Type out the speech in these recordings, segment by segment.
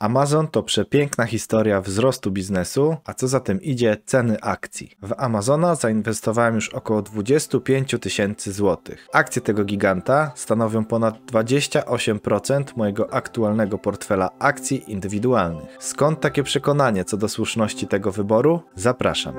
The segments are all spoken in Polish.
Amazon to przepiękna historia wzrostu biznesu, a co za tym idzie ceny akcji. W Amazona zainwestowałem już około 25 tysięcy złotych. Akcje tego giganta stanowią ponad 28% mojego aktualnego portfela akcji indywidualnych. Skąd takie przekonanie co do słuszności tego wyboru? Zapraszam.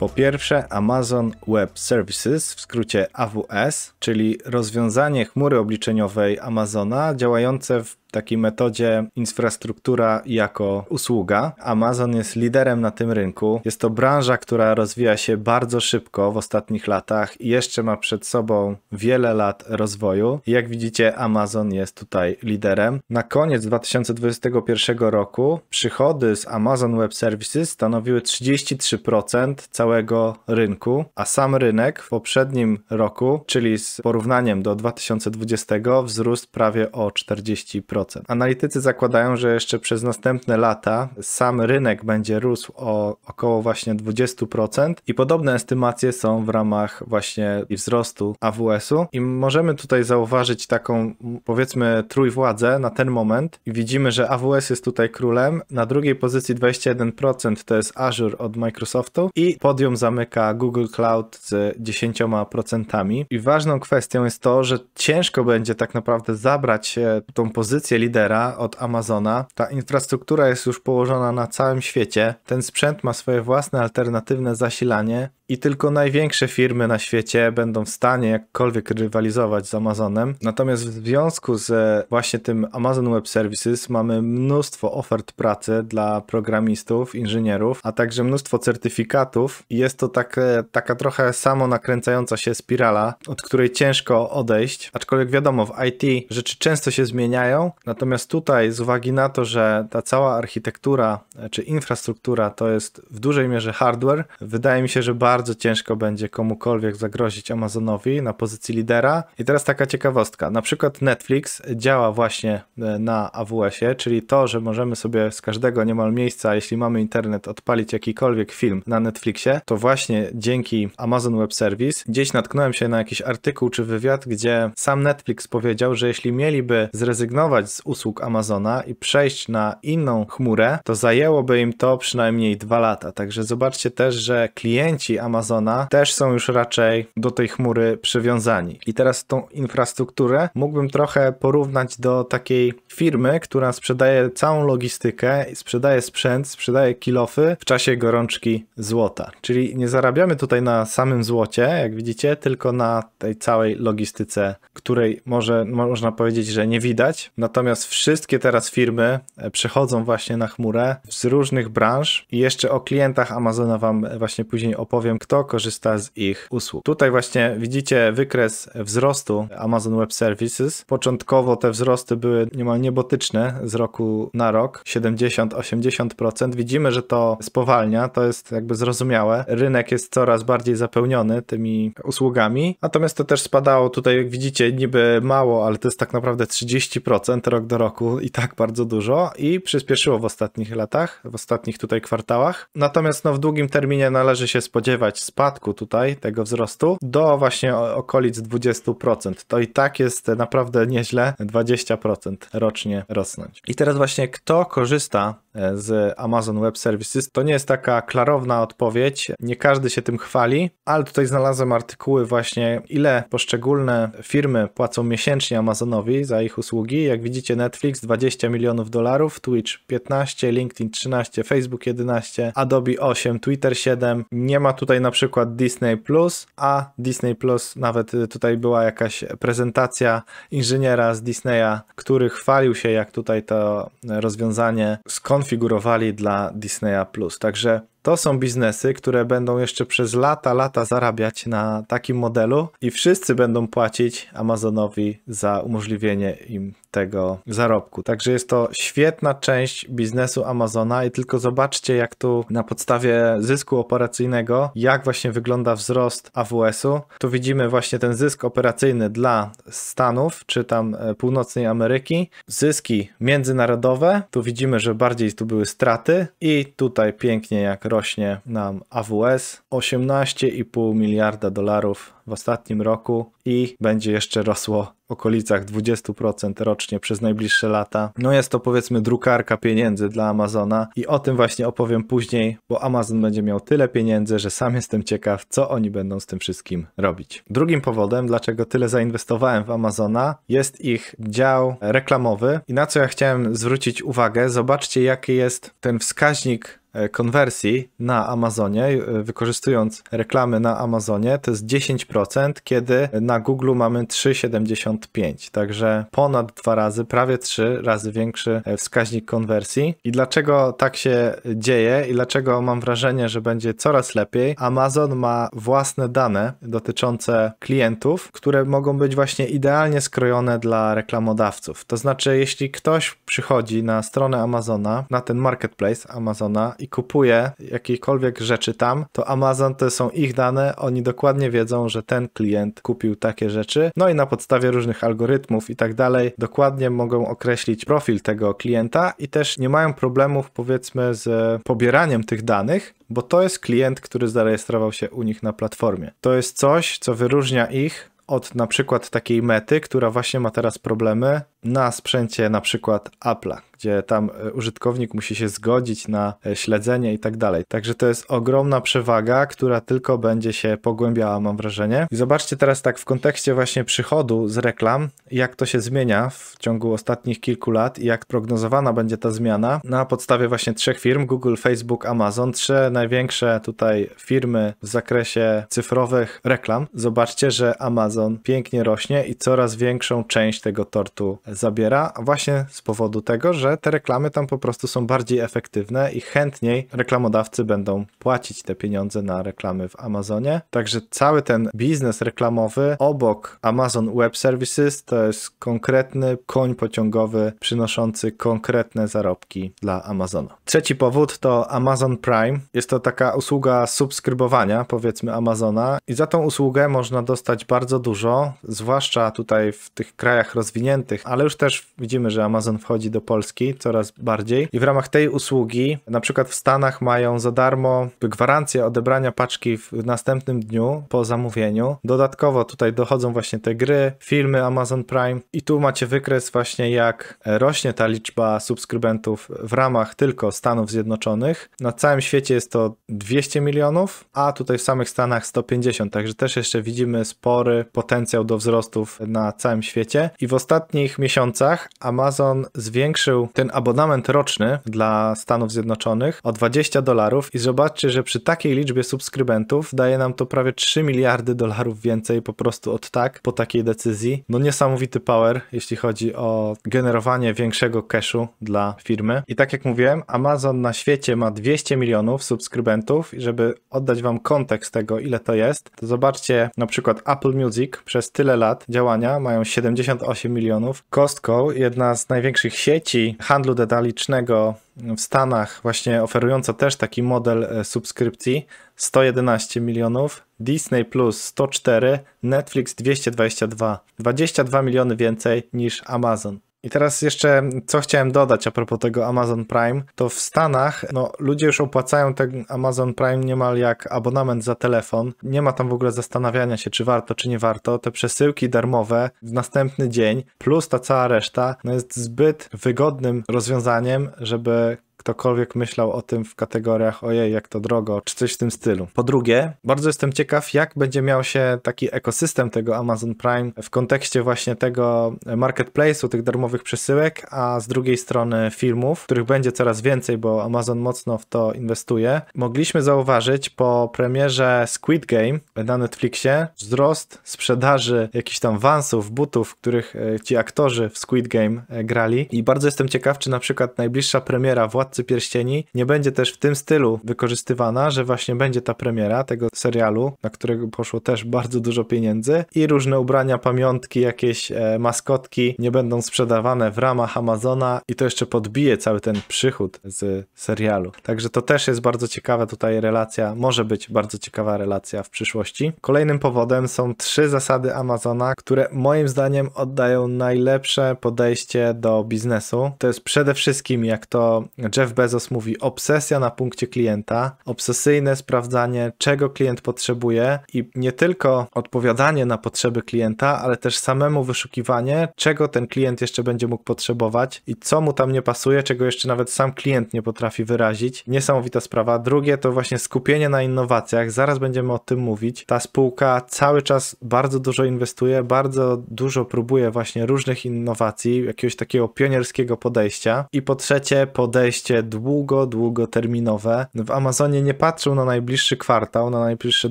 Po pierwsze, Amazon Web Services, w skrócie AWS, czyli rozwiązanie chmury obliczeniowej Amazona działające w takiej metodzie infrastruktura jako usługa. Amazon jest liderem na tym rynku. Jest to branża, która rozwija się bardzo szybko w ostatnich latach i jeszcze ma przed sobą wiele lat rozwoju. jak widzicie, Amazon jest tutaj liderem. Na koniec 2021 roku przychody z Amazon Web Services stanowiły 33% całego rynku, a sam rynek w poprzednim roku, czyli z porównaniem do 2020, wzrósł prawie o 40%. Analitycy zakładają, że jeszcze przez następne lata sam rynek będzie rósł o około właśnie 20% i podobne estymacje są w ramach właśnie wzrostu AWS-u i możemy tutaj zauważyć taką powiedzmy trójwładzę na ten moment i widzimy, że AWS jest tutaj królem, na drugiej pozycji 21% to jest Azure od Microsoftu i podium zamyka Google Cloud z 10%. I ważną kwestią jest to, że ciężko będzie tak naprawdę zabrać tą pozycję pozycję lidera od Amazona. Ta infrastruktura jest już położona na całym świecie. Ten sprzęt ma swoje własne alternatywne zasilanie, i tylko największe firmy na świecie będą w stanie jakkolwiek rywalizować z Amazonem. Natomiast w związku z właśnie tym Amazon Web Services mamy mnóstwo ofert pracy dla programistów, inżynierów, a także mnóstwo certyfikatów. Jest to takie, taka trochę samo nakręcająca się spirala, od której ciężko odejść. Aczkolwiek wiadomo, w IT rzeczy często się zmieniają, natomiast tutaj z uwagi na to, że ta cała architektura czy infrastruktura to jest w dużej mierze hardware, wydaje mi się, że bardzo bardzo ciężko będzie komukolwiek zagrozić Amazonowi na pozycji lidera. I teraz taka ciekawostka. Na przykład Netflix działa właśnie e, na AWS-ie, czyli to, że możemy sobie z każdego niemal miejsca, jeśli mamy internet, odpalić jakikolwiek film na Netflixie, to właśnie dzięki Amazon Web Service gdzieś natknąłem się na jakiś artykuł czy wywiad, gdzie sam Netflix powiedział, że jeśli mieliby zrezygnować z usług Amazona i przejść na inną chmurę, to zajęłoby im to przynajmniej dwa lata. Także zobaczcie też, że klienci Amazon Amazona też są już raczej do tej chmury przywiązani. I teraz tą infrastrukturę mógłbym trochę porównać do takiej firmy, która sprzedaje całą logistykę, sprzedaje sprzęt, sprzedaje kilofy w czasie gorączki złota. Czyli nie zarabiamy tutaj na samym złocie, jak widzicie, tylko na tej całej logistyce, której może można powiedzieć, że nie widać. Natomiast wszystkie teraz firmy e, przechodzą właśnie na chmurę z różnych branż i jeszcze o klientach Amazona wam właśnie później opowiem, kto korzysta z ich usług. Tutaj właśnie widzicie wykres wzrostu Amazon Web Services. Początkowo te wzrosty były niemal niebotyczne z roku na rok, 70-80%. Widzimy, że to spowalnia, to jest jakby zrozumiałe. Rynek jest coraz bardziej zapełniony tymi usługami, natomiast to też spadało tutaj, jak widzicie, niby mało, ale to jest tak naprawdę 30% rok do roku i tak bardzo dużo i przyspieszyło w ostatnich latach, w ostatnich tutaj kwartałach. Natomiast no, w długim terminie należy się spodziewać, spodziewać spadku tutaj tego wzrostu do właśnie okolic 20%. To i tak jest naprawdę nieźle 20% rocznie rosnąć. I teraz właśnie kto korzysta e, z Amazon Web Services. To nie jest taka klarowna odpowiedź, nie każdy się tym chwali, ale tutaj znalazłem artykuły właśnie ile poszczególne firmy płacą miesięcznie Amazonowi za ich usługi. Jak widzicie Netflix 20 milionów dolarów, Twitch 15, LinkedIn 13, Facebook 11, Adobe 8, Twitter 7. Nie ma tutaj tutaj na przykład Disney Plus, a Disney Plus nawet y, tutaj była jakaś prezentacja inżyniera z Disneya, który chwalił się, jak tutaj to rozwiązanie skonfigurowali dla Disneya Plus. Także to są biznesy, które będą jeszcze przez lata, lata zarabiać na takim modelu i wszyscy będą płacić Amazonowi za umożliwienie im tego zarobku. Także jest to świetna część biznesu Amazona i tylko zobaczcie, jak tu na podstawie zysku operacyjnego, jak właśnie wygląda wzrost AWS-u. Tu widzimy właśnie ten zysk operacyjny dla Stanów, czy tam e, północnej Ameryki. Zyski międzynarodowe, tu widzimy, że bardziej tu były straty i tutaj pięknie jak rośnie nam AWS 18,5 miliarda dolarów w ostatnim roku i będzie jeszcze rosło w okolicach 20% rocznie przez najbliższe lata. No jest to powiedzmy drukarka pieniędzy dla Amazona i o tym właśnie opowiem później, bo Amazon będzie miał tyle pieniędzy, że sam jestem ciekaw, co oni będą z tym wszystkim robić. Drugim powodem, dlaczego tyle zainwestowałem w Amazona, jest ich dział reklamowy i na co ja chciałem zwrócić uwagę, zobaczcie jaki jest ten wskaźnik E, konwersji na Amazonie, e, wykorzystując reklamy na Amazonie, to jest 10%, kiedy na Google mamy 3,75, także ponad dwa razy, prawie trzy razy większy e, wskaźnik konwersji. I dlaczego tak się dzieje i dlaczego mam wrażenie, że będzie coraz lepiej? Amazon ma własne dane dotyczące klientów, które mogą być właśnie idealnie skrojone dla reklamodawców. To znaczy, jeśli ktoś przychodzi na stronę Amazona, na ten marketplace Amazona i kupuje jakiekolwiek rzeczy tam, to Amazon to są ich dane, oni dokładnie wiedzą, że ten klient kupił takie rzeczy, no i na podstawie różnych algorytmów i tak dalej, dokładnie mogą określić profil tego klienta i też nie mają problemów powiedzmy z pobieraniem tych danych, bo to jest klient, który zarejestrował się u nich na platformie. To jest coś, co wyróżnia ich od na przykład takiej mety, która właśnie ma teraz problemy na sprzęcie na przykład Apple'a, gdzie tam e, użytkownik musi się zgodzić na e, śledzenie i tak dalej. Także to jest ogromna przewaga, która tylko będzie się pogłębiała, mam wrażenie. I zobaczcie teraz tak w kontekście właśnie przychodu z reklam, jak to się zmienia w ciągu ostatnich kilku lat i jak prognozowana będzie ta zmiana na podstawie właśnie trzech firm, Google, Facebook, Amazon, trzy największe tutaj firmy w zakresie cyfrowych reklam. Zobaczcie, że Amazon pięknie rośnie i coraz większą część tego tortu zabiera, właśnie z powodu tego, że te reklamy tam po prostu są bardziej efektywne i chętniej reklamodawcy będą płacić te pieniądze na reklamy w Amazonie. Także cały ten biznes reklamowy obok Amazon Web Services to jest konkretny koń pociągowy przynoszący konkretne zarobki dla Amazona. Trzeci powód to Amazon Prime. Jest to taka usługa subskrybowania, powiedzmy Amazona, i za tą usługę można dostać bardzo dużo dużo, zwłaszcza tutaj w tych krajach rozwiniętych, ale już też widzimy, że Amazon wchodzi do Polski coraz bardziej i w ramach tej usługi, na przykład w Stanach mają za darmo gwarancję odebrania paczki w następnym dniu po zamówieniu. Dodatkowo tutaj dochodzą właśnie te gry, filmy Amazon Prime i tu macie wykres właśnie jak rośnie ta liczba subskrybentów w ramach tylko Stanów Zjednoczonych. Na całym świecie jest to 200 milionów, a tutaj w samych Stanach 150, także też jeszcze widzimy spory potencjał do wzrostów na całym świecie. I w ostatnich miesiącach Amazon zwiększył ten abonament roczny dla Stanów Zjednoczonych o 20 dolarów i zobaczcie, że przy takiej liczbie subskrybentów daje nam to prawie 3 miliardy dolarów więcej po prostu od tak, po takiej decyzji. No niesamowity power, jeśli chodzi o generowanie większego cashu dla firmy. I tak jak mówiłem, Amazon na świecie ma 200 milionów subskrybentów i żeby oddać wam kontekst tego, ile to jest, to zobaczcie na przykład Apple Music Music przez tyle lat działania mają 78 milionów. Costco, jedna z największych sieci handlu detalicznego w Stanach, właśnie oferująca też taki model e, subskrypcji, 111 milionów. Disney Plus 104, Netflix 222, 22 miliony więcej niż Amazon. I teraz jeszcze, co chciałem dodać a propos tego Amazon Prime, to w Stanach no, ludzie już opłacają ten Amazon Prime niemal jak abonament za telefon. Nie ma tam w ogóle zastanawiania się, czy warto, czy nie warto. Te przesyłki darmowe w następny dzień, plus ta cała reszta, no jest zbyt wygodnym rozwiązaniem, żeby ktokolwiek myślał o tym w kategoriach ojej, jak to drogo, czy coś w tym stylu. Po drugie, bardzo jestem ciekaw, jak będzie miał się taki ekosystem tego Amazon Prime w kontekście właśnie tego marketplace'u, tych darmowych przesyłek, a z drugiej strony filmów, których będzie coraz więcej, bo Amazon mocno w to inwestuje. Mogliśmy zauważyć po premierze Squid Game na Netflixie wzrost sprzedaży jakichś tam wansów, butów, których e, ci aktorzy w Squid Game e, grali i bardzo jestem ciekaw, czy na przykład najbliższa premiera Władcy Władcy Pierścieni nie będzie też w tym stylu wykorzystywana, że właśnie będzie ta premiera tego serialu, na którego poszło też bardzo dużo pieniędzy i różne ubrania, pamiątki, jakieś e, maskotki nie będą sprzedawane w ramach Amazona i to jeszcze podbije cały ten przychód z serialu. Także to też jest bardzo ciekawa tutaj relacja, może być bardzo ciekawa relacja w przyszłości. Kolejnym powodem są trzy zasady Amazona, które moim zdaniem oddają najlepsze podejście do biznesu. To jest przede wszystkim, jak to Jeff Jeff Bezos mówi obsesja na punkcie klienta, obsesyjne sprawdzanie, czego klient potrzebuje i nie tylko odpowiadanie na potrzeby klienta, ale też samemu wyszukiwanie, czego ten klient jeszcze będzie mógł potrzebować i co mu tam nie pasuje, czego jeszcze nawet sam klient nie potrafi wyrazić. Niesamowita sprawa. Drugie to właśnie skupienie na innowacjach. Zaraz będziemy o tym mówić. Ta spółka cały czas bardzo dużo inwestuje, bardzo dużo próbuje właśnie różnych innowacji, jakiegoś takiego pionierskiego podejścia. I po trzecie, podejście podejście długo, długoterminowe. W Amazonie nie patrzą na najbliższy kwartał, na najbliższe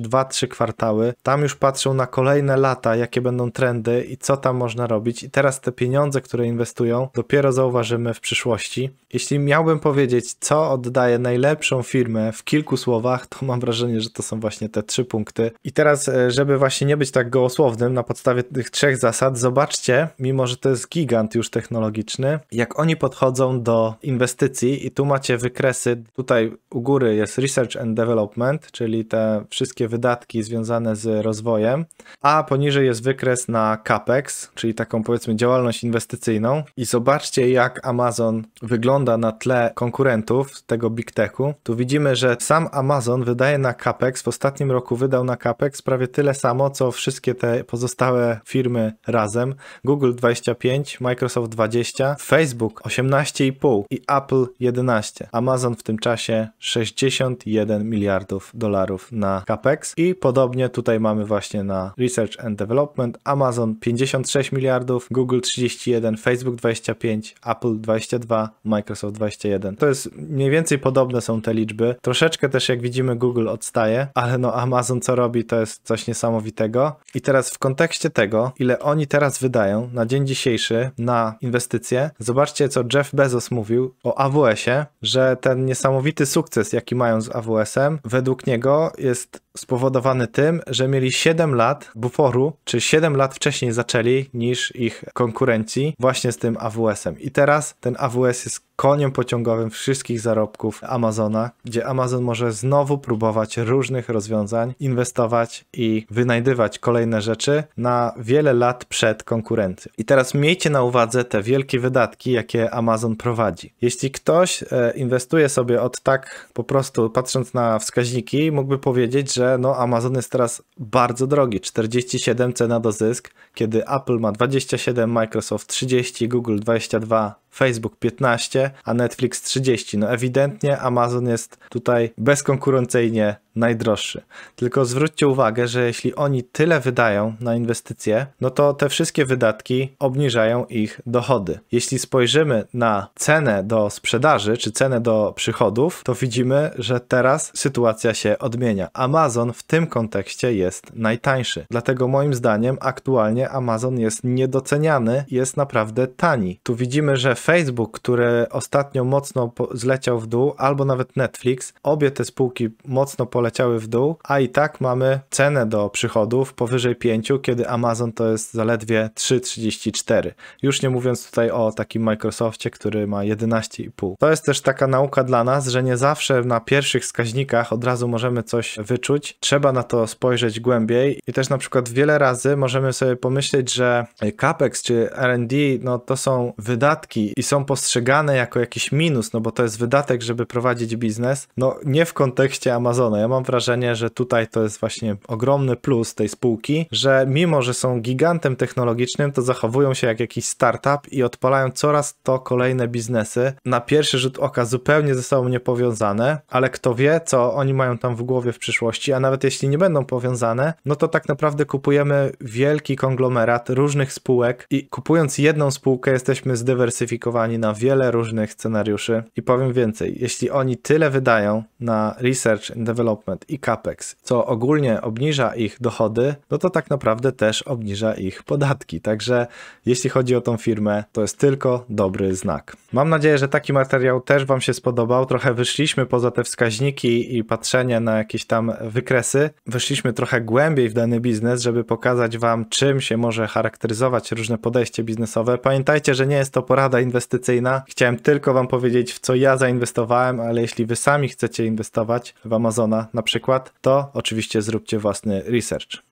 2-3 kwartały. Tam już patrzą na kolejne lata, jakie będą trendy i co tam można robić. I teraz te pieniądze, które inwestują, dopiero zauważymy w przyszłości. Jeśli miałbym powiedzieć, co oddaje najlepszą firmę w kilku słowach, to mam wrażenie, że to są właśnie te trzy punkty. I teraz, e, żeby właśnie nie być tak gołosłownym, na podstawie tych trzech zasad, zobaczcie, mimo że to jest gigant już technologiczny, jak oni podchodzą do inwestycji i tu macie wykresy. Tutaj u góry jest Research and Development, czyli te wszystkie wydatki związane z rozwojem, a poniżej jest wykres na CAPEX, czyli taką powiedzmy działalność inwestycyjną. I zobaczcie, jak Amazon wygląda na tle konkurentów tego Big Techu. Tu widzimy, że sam Amazon wydaje na CAPEX, w ostatnim roku wydał na CAPEX prawie tyle samo, co wszystkie te pozostałe firmy razem. Google 25, Microsoft 20, Facebook 18,5 i Apple 11. 11. Amazon w tym czasie 61 miliardów dolarów na CapEx i podobnie tutaj mamy właśnie na Research and Development Amazon 56 miliardów, Google 31, Facebook 25, Apple 22, Microsoft 21. To jest mniej więcej podobne są te liczby. Troszeczkę też jak widzimy Google odstaje, ale no Amazon co robi to jest coś niesamowitego. I teraz w kontekście tego, ile oni teraz wydają na dzień dzisiejszy na inwestycje, zobaczcie co Jeff Bezos mówił o AWS że ten niesamowity sukces, jaki mają z AWS-em, według niego jest spowodowany tym, że mieli 7 lat buforu, czy 7 lat wcześniej zaczęli niż ich konkurenci właśnie z tym AWS-em. I teraz ten AWS jest koniem pociągowym wszystkich zarobków Amazona, gdzie Amazon może znowu próbować różnych rozwiązań, inwestować i wynajdywać kolejne rzeczy na wiele lat przed konkurencją. I teraz miejcie na uwadze te wielkie wydatki, jakie Amazon prowadzi. Jeśli ktoś e, inwestuje sobie od tak po prostu patrząc na wskaźniki, mógłby powiedzieć, że no Amazon jest teraz bardzo drogi, 47 cena do zysk, kiedy Apple ma 27, Microsoft 30, Google 22, Facebook 15, a Netflix 30. No ewidentnie Amazon jest tutaj bezkonkurencyjnie najdroższy. Tylko zwróćcie uwagę, że jeśli oni tyle wydają na inwestycje, no to te wszystkie wydatki obniżają ich dochody. Jeśli spojrzymy na cenę do sprzedaży czy cenę do przychodów, to widzimy, że teraz sytuacja się odmienia. Amazon w tym kontekście jest najtańszy. Dlatego moim zdaniem aktualnie Amazon jest niedoceniany, jest naprawdę tani. Tu widzimy, że Facebook, który ostatnio mocno zleciał w dół, albo nawet Netflix. Obie te spółki mocno poleciały w dół, a i tak mamy cenę do przychodów powyżej 5, kiedy Amazon to jest zaledwie 3,34. Już nie mówiąc tutaj o takim Microsoftie, który ma 11,5. To jest też taka nauka dla nas, że nie zawsze na pierwszych wskaźnikach od razu możemy coś wyczuć. Trzeba na to spojrzeć głębiej i też na przykład wiele razy możemy sobie pomyśleć, że CAPEX czy R&D no to są wydatki i są postrzegane jak jako jakiś minus, no bo to jest wydatek, żeby prowadzić biznes, no nie w kontekście Amazona. Ja mam wrażenie, że tutaj to jest właśnie ogromny plus tej spółki, że mimo, że są gigantem technologicznym, to zachowują się jak jakiś startup i odpalają coraz to kolejne biznesy. Na pierwszy rzut oka zupełnie ze sobą niepowiązane, ale kto wie, co oni mają tam w głowie w przyszłości, a nawet jeśli nie będą powiązane, no to tak naprawdę kupujemy wielki konglomerat różnych spółek i kupując jedną spółkę jesteśmy zdywersyfikowani na wiele różnych różnych scenariuszy. I powiem więcej, jeśli oni tyle wydają na research and development i capex, co ogólnie obniża ich dochody, no to tak naprawdę też obniża ich podatki. Także jeśli chodzi o tą firmę, to jest tylko dobry znak. Mam nadzieję, że taki materiał też Wam się spodobał. Trochę wyszliśmy poza te wskaźniki i patrzenie na jakieś tam wykresy. Wyszliśmy trochę głębiej w dany biznes, żeby pokazać Wam, czym się może charakteryzować różne podejście biznesowe. Pamiętajcie, że nie jest to porada inwestycyjna. Chciałem tylko Wam powiedzieć, w co ja zainwestowałem, ale jeśli Wy sami chcecie inwestować w Amazona na przykład, to oczywiście zróbcie własny research.